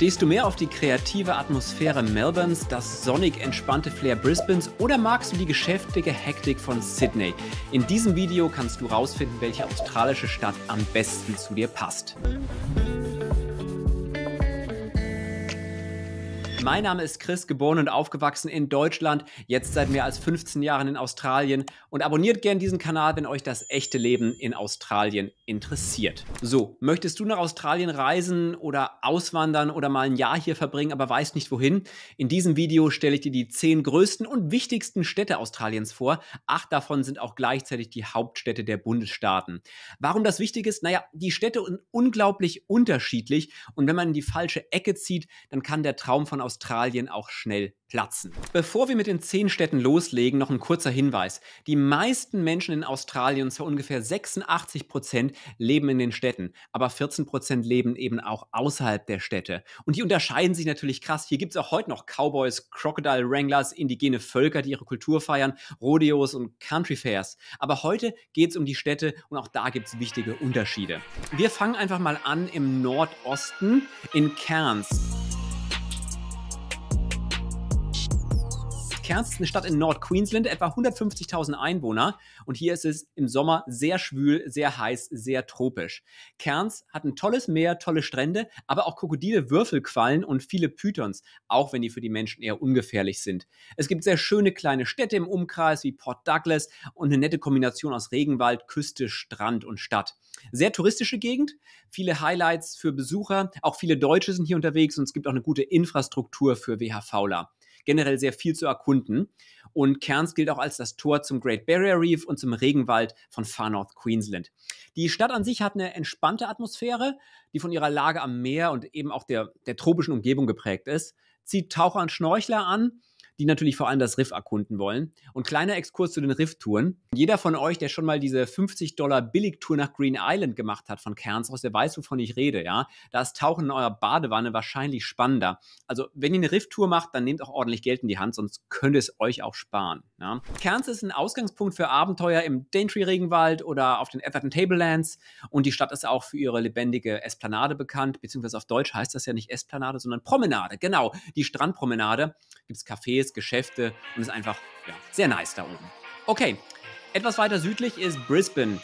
Stehst du mehr auf die kreative Atmosphäre Melbournes, das sonnig entspannte Flair Brisbanes oder magst du die geschäftige Hektik von Sydney? In diesem Video kannst du herausfinden, welche australische Stadt am besten zu dir passt. Mein Name ist Chris, geboren und aufgewachsen in Deutschland, jetzt seit mehr als 15 Jahren in Australien und abonniert gern diesen Kanal, wenn euch das echte Leben in Australien interessiert. So, möchtest du nach Australien reisen oder auswandern oder mal ein Jahr hier verbringen, aber weißt nicht wohin? In diesem Video stelle ich dir die 10 größten und wichtigsten Städte Australiens vor. Acht davon sind auch gleichzeitig die Hauptstädte der Bundesstaaten. Warum das wichtig ist? Naja, die Städte sind unglaublich unterschiedlich und wenn man in die falsche Ecke zieht, dann kann der Traum von Australien Australien auch schnell platzen. Bevor wir mit den zehn Städten loslegen, noch ein kurzer Hinweis. Die meisten Menschen in Australien, und zwar ungefähr 86 Prozent, leben in den Städten, aber 14 Prozent leben eben auch außerhalb der Städte. Und die unterscheiden sich natürlich krass. Hier gibt es auch heute noch Cowboys, Crocodile Wranglers, indigene Völker, die ihre Kultur feiern, Rodeos und Country Fairs. Aber heute geht es um die Städte und auch da gibt es wichtige Unterschiede. Wir fangen einfach mal an im Nordosten in Cairns. kernsten Stadt in Nord-Queensland, etwa 150.000 Einwohner. Und hier ist es im Sommer sehr schwül, sehr heiß, sehr tropisch. Cairns hat ein tolles Meer, tolle Strände, aber auch Krokodile, Würfelquallen und viele Pythons, auch wenn die für die Menschen eher ungefährlich sind. Es gibt sehr schöne kleine Städte im Umkreis wie Port Douglas und eine nette Kombination aus Regenwald, Küste, Strand und Stadt. Sehr touristische Gegend, viele Highlights für Besucher, auch viele Deutsche sind hier unterwegs und es gibt auch eine gute Infrastruktur für WHVler generell sehr viel zu erkunden. Und Cairns gilt auch als das Tor zum Great Barrier Reef und zum Regenwald von Far North Queensland. Die Stadt an sich hat eine entspannte Atmosphäre, die von ihrer Lage am Meer und eben auch der, der tropischen Umgebung geprägt ist, zieht Taucher und Schnorchler an die natürlich vor allem das Riff erkunden wollen. Und kleiner Exkurs zu den Rifftouren. Jeder von euch, der schon mal diese 50 Dollar Billigtour nach Green Island gemacht hat von Cairns aus, der weiß, wovon ich rede, ja. Da ist Tauchen in eurer Badewanne wahrscheinlich spannender. Also, wenn ihr eine Rifftour macht, dann nehmt auch ordentlich Geld in die Hand, sonst könnt ihr es euch auch sparen. Ja? Cairns ist ein Ausgangspunkt für Abenteuer im Daintree-Regenwald oder auf den Everton Tablelands und die Stadt ist auch für ihre lebendige Esplanade bekannt, beziehungsweise auf Deutsch heißt das ja nicht Esplanade, sondern Promenade, genau, die Strandpromenade. Gibt es Cafés, Cafés, Geschäfte und ist einfach ja, sehr nice da oben. Okay, etwas weiter südlich ist Brisbane.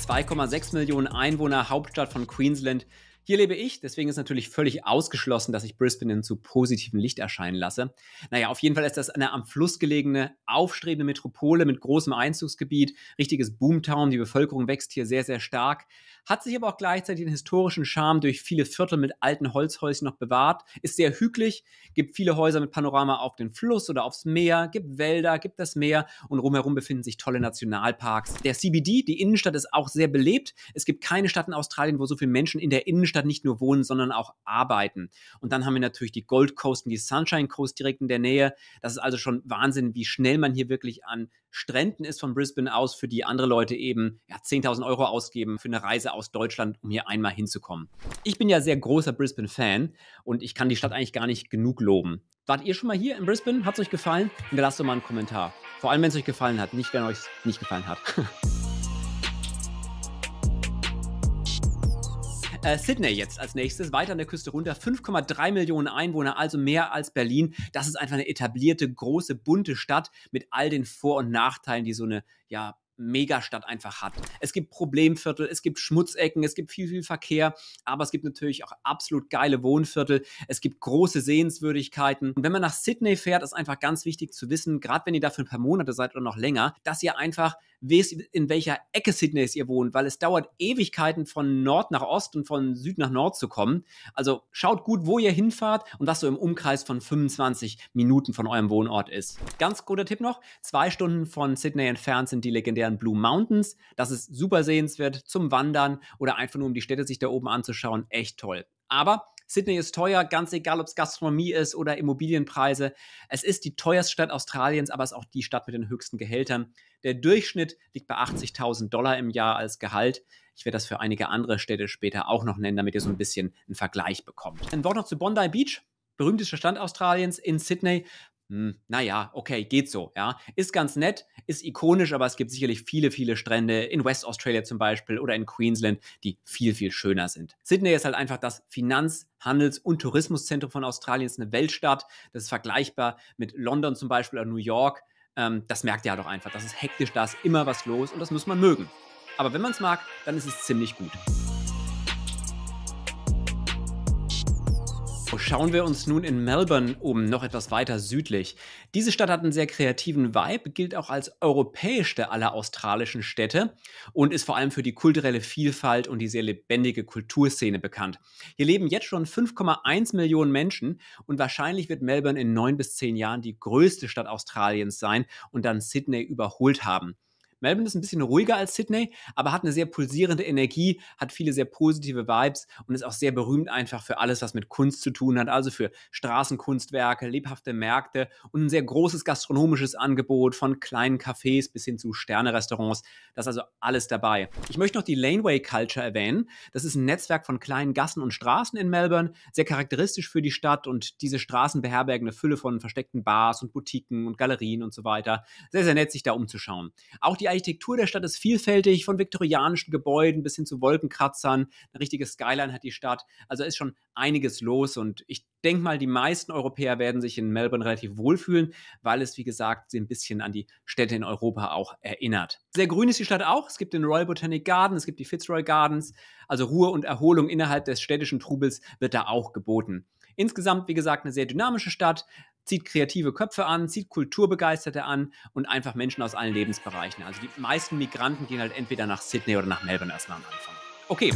2,6 Millionen Einwohner, Hauptstadt von Queensland. Hier lebe ich, deswegen ist natürlich völlig ausgeschlossen, dass ich Brisbane in zu positiven Licht erscheinen lasse. Naja, auf jeden Fall ist das eine am Fluss gelegene, aufstrebende Metropole mit großem Einzugsgebiet, richtiges Boomtown, die Bevölkerung wächst hier sehr, sehr stark hat sich aber auch gleichzeitig den historischen Charme durch viele Viertel mit alten Holzhäuschen noch bewahrt, ist sehr hügelig, gibt viele Häuser mit Panorama auf den Fluss oder aufs Meer, gibt Wälder, gibt das Meer und rumherum befinden sich tolle Nationalparks. Der CBD, die Innenstadt, ist auch sehr belebt. Es gibt keine Stadt in Australien, wo so viele Menschen in der Innenstadt nicht nur wohnen, sondern auch arbeiten. Und dann haben wir natürlich die Gold Coast und die Sunshine Coast direkt in der Nähe. Das ist also schon Wahnsinn, wie schnell man hier wirklich an Stränden ist von Brisbane aus, für die andere Leute eben ja, 10.000 Euro ausgeben für eine Reise aus Deutschland, um hier einmal hinzukommen. Ich bin ja sehr großer Brisbane-Fan und ich kann die Stadt eigentlich gar nicht genug loben. Wart ihr schon mal hier in Brisbane? Hat es euch gefallen? Hinterlasst doch mal einen Kommentar. Vor allem, wenn es euch gefallen hat, nicht wenn euch nicht gefallen hat. Äh, Sydney jetzt als nächstes, weiter an der Küste runter, 5,3 Millionen Einwohner, also mehr als Berlin. Das ist einfach eine etablierte, große, bunte Stadt mit all den Vor- und Nachteilen, die so eine, ja, Megastadt einfach hat. Es gibt Problemviertel, es gibt Schmutzecken, es gibt viel, viel Verkehr, aber es gibt natürlich auch absolut geile Wohnviertel, es gibt große Sehenswürdigkeiten. Und wenn man nach Sydney fährt, ist einfach ganz wichtig zu wissen, gerade wenn ihr da für ein paar Monate seid oder noch länger, dass ihr einfach in welcher Ecke Sydneys ihr wohnt, weil es dauert Ewigkeiten von Nord nach Ost und von Süd nach Nord zu kommen. Also schaut gut, wo ihr hinfahrt und was so im Umkreis von 25 Minuten von eurem Wohnort ist. Ganz guter Tipp noch, zwei Stunden von Sydney entfernt sind die legendären Blue Mountains. Das ist super sehenswert zum Wandern oder einfach nur um die Städte sich da oben anzuschauen. Echt toll. Aber Sydney ist teuer, ganz egal, ob es Gastronomie ist oder Immobilienpreise. Es ist die teuerste Stadt Australiens, aber es ist auch die Stadt mit den höchsten Gehältern. Der Durchschnitt liegt bei 80.000 Dollar im Jahr als Gehalt. Ich werde das für einige andere Städte später auch noch nennen, damit ihr so ein bisschen einen Vergleich bekommt. Ein Wort noch zu Bondi Beach berühmtester Stand Australiens in Sydney hm, naja, okay, geht so, ja. Ist ganz nett, ist ikonisch, aber es gibt sicherlich viele, viele Strände in West Australia zum Beispiel oder in Queensland, die viel, viel schöner sind. Sydney ist halt einfach das Finanz-, Handels- und Tourismuszentrum von Australien, Es ist eine Weltstadt. Das ist vergleichbar mit London zum Beispiel oder New York. Ähm, das merkt ihr ja doch einfach. Das ist hektisch, da ist immer was los und das muss man mögen. Aber wenn man es mag, dann ist es ziemlich gut. Schauen wir uns nun in Melbourne um, noch etwas weiter südlich. Diese Stadt hat einen sehr kreativen Vibe, gilt auch als europäischste aller australischen Städte und ist vor allem für die kulturelle Vielfalt und die sehr lebendige Kulturszene bekannt. Hier leben jetzt schon 5,1 Millionen Menschen und wahrscheinlich wird Melbourne in neun bis zehn Jahren die größte Stadt Australiens sein und dann Sydney überholt haben. Melbourne ist ein bisschen ruhiger als Sydney, aber hat eine sehr pulsierende Energie, hat viele sehr positive Vibes und ist auch sehr berühmt einfach für alles, was mit Kunst zu tun hat, also für Straßenkunstwerke, lebhafte Märkte und ein sehr großes gastronomisches Angebot von kleinen Cafés bis hin zu Sternerestaurants. Das ist also alles dabei. Ich möchte noch die Laneway Culture erwähnen. Das ist ein Netzwerk von kleinen Gassen und Straßen in Melbourne, sehr charakteristisch für die Stadt und diese Straßen beherbergen eine Fülle von versteckten Bars und Boutiquen und Galerien und so weiter. Sehr, sehr nett, sich da umzuschauen. Auch die die Architektur der Stadt ist vielfältig, von viktorianischen Gebäuden bis hin zu Wolkenkratzern. Eine richtige Skyline hat die Stadt. Also ist schon einiges los und ich denke mal, die meisten Europäer werden sich in Melbourne relativ wohlfühlen, weil es, wie gesagt, sie ein bisschen an die Städte in Europa auch erinnert. Sehr grün ist die Stadt auch. Es gibt den Royal Botanic Garden, es gibt die Fitzroy Gardens. Also Ruhe und Erholung innerhalb des städtischen Trubels wird da auch geboten. Insgesamt, wie gesagt, eine sehr dynamische Stadt, zieht kreative Köpfe an, zieht Kulturbegeisterte an und einfach Menschen aus allen Lebensbereichen. Also die meisten Migranten gehen halt entweder nach Sydney oder nach Melbourne erstmal am Anfang. Okay,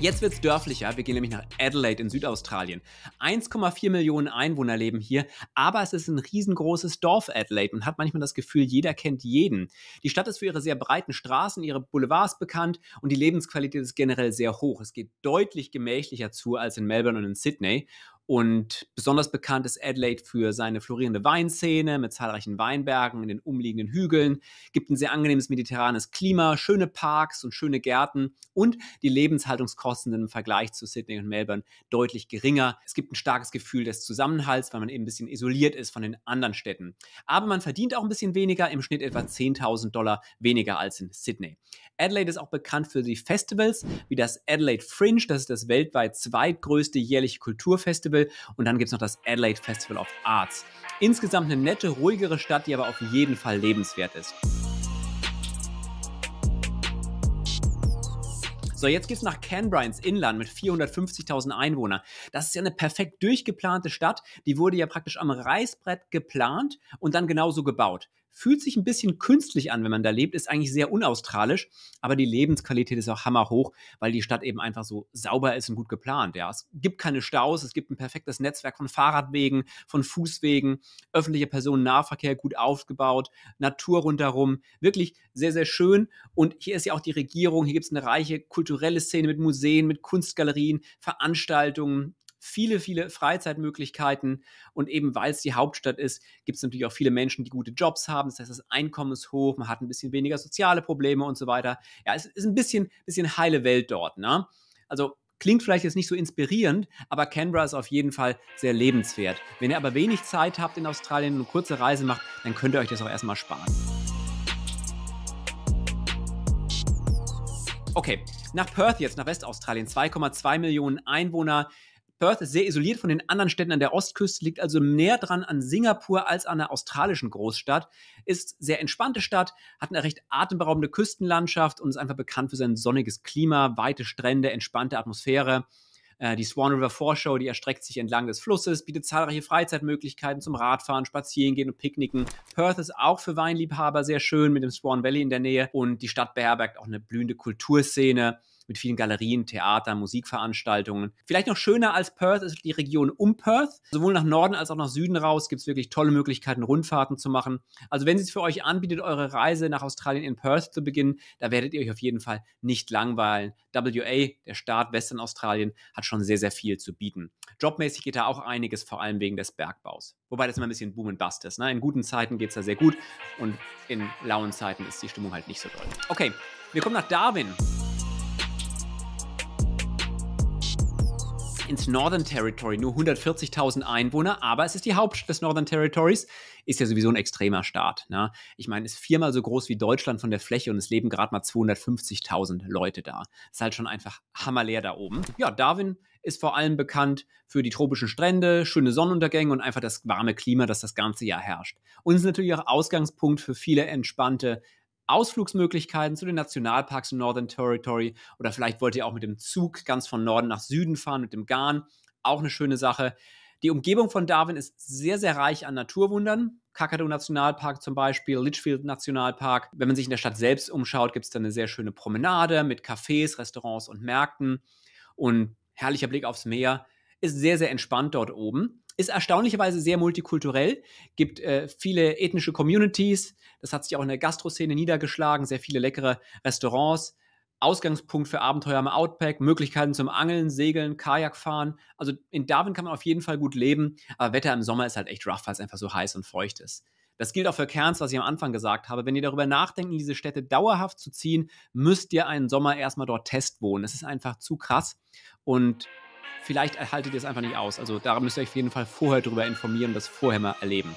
Jetzt wird es dörflicher. Wir gehen nämlich nach Adelaide in Südaustralien. 1,4 Millionen Einwohner leben hier, aber es ist ein riesengroßes Dorf Adelaide und hat manchmal das Gefühl, jeder kennt jeden. Die Stadt ist für ihre sehr breiten Straßen, ihre Boulevards bekannt und die Lebensqualität ist generell sehr hoch. Es geht deutlich gemächlicher zu als in Melbourne und in Sydney. Und besonders bekannt ist Adelaide für seine florierende Weinszene mit zahlreichen Weinbergen in den umliegenden Hügeln, gibt ein sehr angenehmes mediterranes Klima, schöne Parks und schöne Gärten und die Lebenshaltungskosten sind im Vergleich zu Sydney und Melbourne deutlich geringer. Es gibt ein starkes Gefühl des Zusammenhalts, weil man eben ein bisschen isoliert ist von den anderen Städten. Aber man verdient auch ein bisschen weniger, im Schnitt etwa 10.000 Dollar weniger als in Sydney. Adelaide ist auch bekannt für die Festivals, wie das Adelaide Fringe, das ist das weltweit zweitgrößte jährliche Kulturfestival Festival und dann gibt es noch das Adelaide Festival of Arts. Insgesamt eine nette, ruhigere Stadt, die aber auf jeden Fall lebenswert ist. So, jetzt geht's nach Canberra ins Inland mit 450.000 Einwohnern. Das ist ja eine perfekt durchgeplante Stadt. Die wurde ja praktisch am Reißbrett geplant und dann genauso gebaut. Fühlt sich ein bisschen künstlich an, wenn man da lebt, ist eigentlich sehr unaustralisch, aber die Lebensqualität ist auch hammerhoch, weil die Stadt eben einfach so sauber ist und gut geplant. Ja. Es gibt keine Staus, es gibt ein perfektes Netzwerk von Fahrradwegen, von Fußwegen, öffentlicher Personennahverkehr gut aufgebaut, Natur rundherum. Wirklich sehr, sehr schön. Und hier ist ja auch die Regierung, hier gibt es eine reiche kulturelle Szene mit Museen, mit Kunstgalerien, Veranstaltungen, viele, viele Freizeitmöglichkeiten und eben weil es die Hauptstadt ist, gibt es natürlich auch viele Menschen, die gute Jobs haben. Das heißt, das Einkommen ist hoch, man hat ein bisschen weniger soziale Probleme und so weiter. Ja, es ist ein bisschen, bisschen heile Welt dort. Ne? Also Klingt vielleicht jetzt nicht so inspirierend, aber Canberra ist auf jeden Fall sehr lebenswert. Wenn ihr aber wenig Zeit habt in Australien und eine kurze Reise macht, dann könnt ihr euch das auch erstmal sparen. Okay, nach Perth jetzt, nach Westaustralien, 2,2 Millionen Einwohner, Perth ist sehr isoliert von den anderen Städten an der Ostküste, liegt also näher dran an Singapur als an der australischen Großstadt, ist sehr entspannte Stadt, hat eine recht atemberaubende Küstenlandschaft und ist einfach bekannt für sein sonniges Klima, weite Strände, entspannte Atmosphäre. Äh, die Swan River Foreshow, die erstreckt sich entlang des Flusses, bietet zahlreiche Freizeitmöglichkeiten zum Radfahren, Spazierengehen und Picknicken. Perth ist auch für Weinliebhaber sehr schön mit dem Swan Valley in der Nähe und die Stadt beherbergt auch eine blühende Kulturszene mit vielen Galerien, Theatern, Musikveranstaltungen. Vielleicht noch schöner als Perth ist die Region um Perth. Sowohl nach Norden als auch nach Süden raus gibt es wirklich tolle Möglichkeiten, Rundfahrten zu machen. Also wenn es für euch anbietet, eure Reise nach Australien in Perth zu beginnen, da werdet ihr euch auf jeden Fall nicht langweilen. WA, der Staat Western Australien, hat schon sehr, sehr viel zu bieten. Jobmäßig geht da auch einiges, vor allem wegen des Bergbaus. Wobei das immer ein bisschen Boom and Bust ist. Ne? In guten Zeiten geht es da sehr gut und in lauen Zeiten ist die Stimmung halt nicht so doll. Okay, wir kommen nach Darwin. ins Northern Territory. Nur 140.000 Einwohner, aber es ist die Hauptstadt des Northern Territories. Ist ja sowieso ein extremer Staat. Ne? Ich meine, es ist viermal so groß wie Deutschland von der Fläche und es leben gerade mal 250.000 Leute da. Ist halt schon einfach hammerleer da oben. Ja, Darwin ist vor allem bekannt für die tropischen Strände, schöne Sonnenuntergänge und einfach das warme Klima, das das ganze Jahr herrscht. Und ist natürlich auch Ausgangspunkt für viele entspannte Ausflugsmöglichkeiten zu den Nationalparks im Northern Territory oder vielleicht wollt ihr auch mit dem Zug ganz von Norden nach Süden fahren, mit dem Garn. Auch eine schöne Sache. Die Umgebung von Darwin ist sehr, sehr reich an Naturwundern. Kakadu Nationalpark zum Beispiel, Litchfield Nationalpark. Wenn man sich in der Stadt selbst umschaut, gibt es da eine sehr schöne Promenade mit Cafés, Restaurants und Märkten und herrlicher Blick aufs Meer. Ist sehr, sehr entspannt dort oben ist erstaunlicherweise sehr multikulturell, gibt äh, viele ethnische Communities. Das hat sich auch in der Gastroszene niedergeschlagen, sehr viele leckere Restaurants. Ausgangspunkt für Abenteuer am Outback, Möglichkeiten zum Angeln, Segeln, Kajakfahren. Also in Darwin kann man auf jeden Fall gut leben, aber Wetter im Sommer ist halt echt rough, weil es einfach so heiß und feucht ist. Das gilt auch für Kerns, was ich am Anfang gesagt habe. Wenn ihr darüber nachdenkt, in diese Städte dauerhaft zu ziehen, müsst ihr einen Sommer erstmal dort testwohnen. Es ist einfach zu krass und Vielleicht haltet ihr es einfach nicht aus. Also da müsst ihr euch auf jeden Fall vorher darüber informieren und das vorher mal erleben.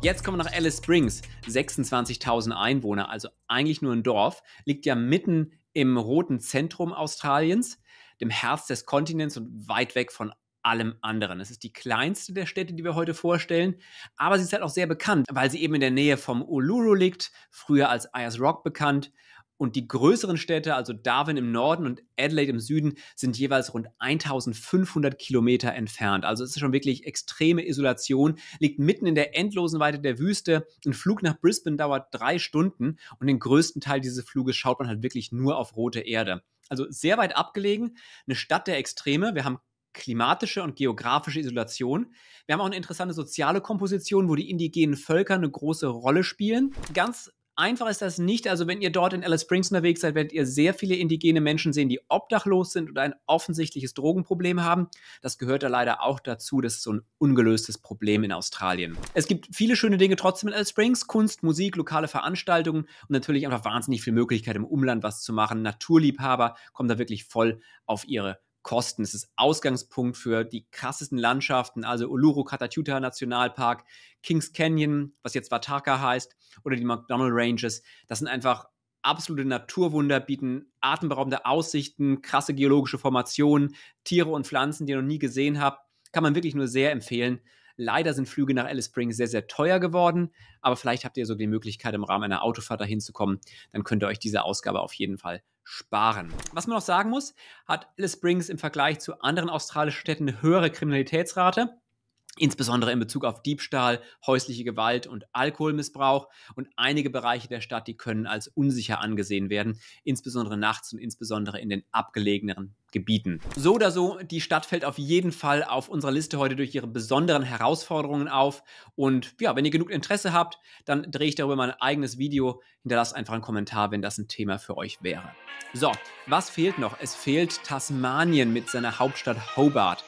Jetzt kommen wir nach Alice Springs. 26.000 Einwohner, also eigentlich nur ein Dorf, liegt ja mitten im roten Zentrum Australiens, dem Herz des Kontinents und weit weg von allem anderen. Es ist die kleinste der Städte, die wir heute vorstellen, aber sie ist halt auch sehr bekannt, weil sie eben in der Nähe vom Uluru liegt, früher als Ayers Rock bekannt. Und die größeren Städte, also Darwin im Norden und Adelaide im Süden, sind jeweils rund 1500 Kilometer entfernt. Also es ist schon wirklich extreme Isolation, liegt mitten in der endlosen Weite der Wüste. Ein Flug nach Brisbane dauert drei Stunden und den größten Teil dieses Fluges schaut man halt wirklich nur auf rote Erde. Also sehr weit abgelegen, eine Stadt der Extreme. Wir haben klimatische und geografische Isolation. Wir haben auch eine interessante soziale Komposition, wo die indigenen Völker eine große Rolle spielen. Ganz einfach ist das nicht. Also wenn ihr dort in Alice Springs unterwegs seid, werdet ihr sehr viele indigene Menschen sehen, die obdachlos sind oder ein offensichtliches Drogenproblem haben. Das gehört da leider auch dazu. Das ist so ein ungelöstes Problem in Australien. Es gibt viele schöne Dinge trotzdem in Alice Springs. Kunst, Musik, lokale Veranstaltungen und natürlich einfach wahnsinnig viel Möglichkeit im Umland was zu machen. Naturliebhaber kommen da wirklich voll auf ihre Kosten. Es ist Ausgangspunkt für die krassesten Landschaften, also Uluru Katatuta Nationalpark, Kings Canyon, was jetzt Wataka heißt, oder die McDonald Ranges. Das sind einfach absolute Naturwunder, bieten atemberaubende Aussichten, krasse geologische Formationen, Tiere und Pflanzen, die ihr noch nie gesehen habt. Kann man wirklich nur sehr empfehlen. Leider sind Flüge nach Alice Springs sehr, sehr teuer geworden, aber vielleicht habt ihr so die Möglichkeit, im Rahmen einer Autofahrt dahin zu kommen. Dann könnt ihr euch diese Ausgabe auf jeden Fall sparen. Was man noch sagen muss, hat Alice Springs im Vergleich zu anderen australischen Städten eine höhere Kriminalitätsrate insbesondere in Bezug auf Diebstahl, häusliche Gewalt und Alkoholmissbrauch. Und einige Bereiche der Stadt, die können als unsicher angesehen werden, insbesondere nachts und insbesondere in den abgelegeneren Gebieten. So oder so, die Stadt fällt auf jeden Fall auf unserer Liste heute durch ihre besonderen Herausforderungen auf. Und ja, wenn ihr genug Interesse habt, dann drehe ich darüber mein eigenes Video. Hinterlasst einfach einen Kommentar, wenn das ein Thema für euch wäre. So, was fehlt noch? Es fehlt Tasmanien mit seiner Hauptstadt Hobart.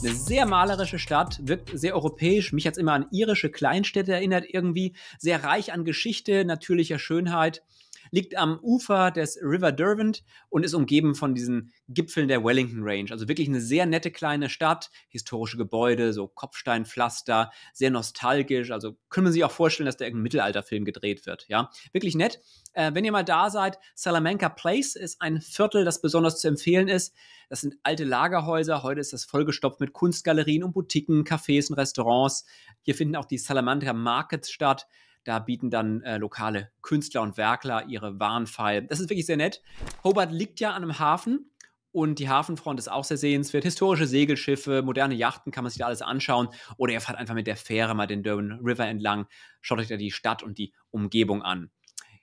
Eine sehr malerische Stadt, wirkt sehr europäisch. Mich hat es immer an irische Kleinstädte erinnert, irgendwie. Sehr reich an Geschichte, natürlicher Schönheit liegt am Ufer des River Derwent und ist umgeben von diesen Gipfeln der Wellington Range. Also wirklich eine sehr nette kleine Stadt, historische Gebäude, so Kopfsteinpflaster, sehr nostalgisch. Also können wir sich auch vorstellen, dass da irgendein Mittelalterfilm gedreht wird. Ja, wirklich nett. Äh, wenn ihr mal da seid, Salamanca Place ist ein Viertel, das besonders zu empfehlen ist. Das sind alte Lagerhäuser. Heute ist das vollgestopft mit Kunstgalerien und Boutiquen, Cafés und Restaurants. Hier finden auch die Salamanca Markets statt. Da bieten dann äh, lokale Künstler und Werkler ihre Warenfall. Das ist wirklich sehr nett. Hobart liegt ja an einem Hafen und die Hafenfront ist auch sehr sehenswert. Historische Segelschiffe, moderne Yachten kann man sich da alles anschauen. Oder ihr fahrt einfach mit der Fähre mal den Durban River entlang, schaut euch da die Stadt und die Umgebung an.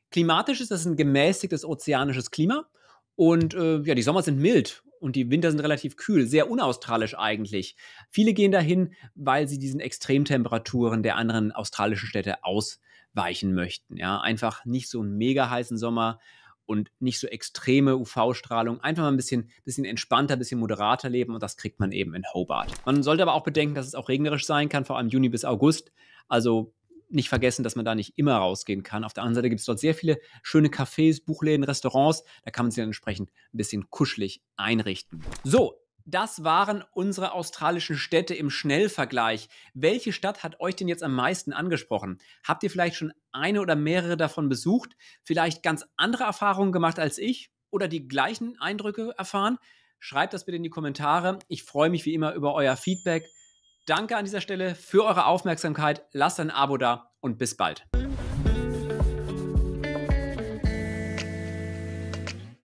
Klimatisch ist das ein gemäßigtes ozeanisches Klima. Und äh, ja, die Sommer sind mild und die Winter sind relativ kühl, sehr unaustralisch eigentlich. Viele gehen dahin, weil sie diesen Extremtemperaturen der anderen australischen Städte aus, weichen möchten. Ja, einfach nicht so einen mega heißen Sommer und nicht so extreme UV-Strahlung. Einfach mal ein bisschen, bisschen entspannter, bisschen moderater leben und das kriegt man eben in Hobart. Man sollte aber auch bedenken, dass es auch regnerisch sein kann, vor allem Juni bis August. Also nicht vergessen, dass man da nicht immer rausgehen kann. Auf der anderen Seite gibt es dort sehr viele schöne Cafés, Buchläden, Restaurants. Da kann man sich dann entsprechend ein bisschen kuschelig einrichten. So, das waren unsere australischen Städte im Schnellvergleich. Welche Stadt hat euch denn jetzt am meisten angesprochen? Habt ihr vielleicht schon eine oder mehrere davon besucht? Vielleicht ganz andere Erfahrungen gemacht als ich? Oder die gleichen Eindrücke erfahren? Schreibt das bitte in die Kommentare. Ich freue mich wie immer über euer Feedback. Danke an dieser Stelle für eure Aufmerksamkeit. Lasst ein Abo da und bis bald.